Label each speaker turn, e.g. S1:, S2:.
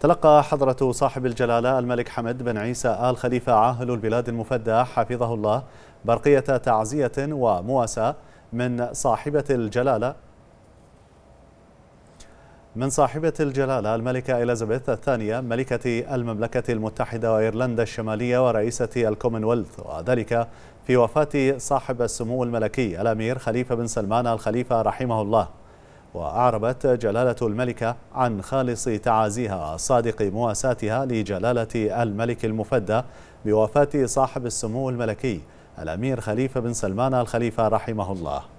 S1: تلقى حضرة صاحب الجلالة الملك حمد بن عيسى آل خليفة عاهل البلاد المفدى حفظه الله برقية تعزية ومواساة من صاحبة الجلالة من صاحبة الجلالة الملكة إليزابيث الثانية ملكة المملكة المتحدة وإيرلندا الشمالية ورئيسة الكومنولث وذلك في وفاة صاحب السمو الملكي الأمير خليفة بن سلمان الخليفة رحمه الله وأعربت جلالة الملكة عن خالص تعازيها صادق مواساتها لجلالة الملك المفدى بوفاة صاحب السمو الملكي الأمير خليفة بن سلمان الخليفة رحمه الله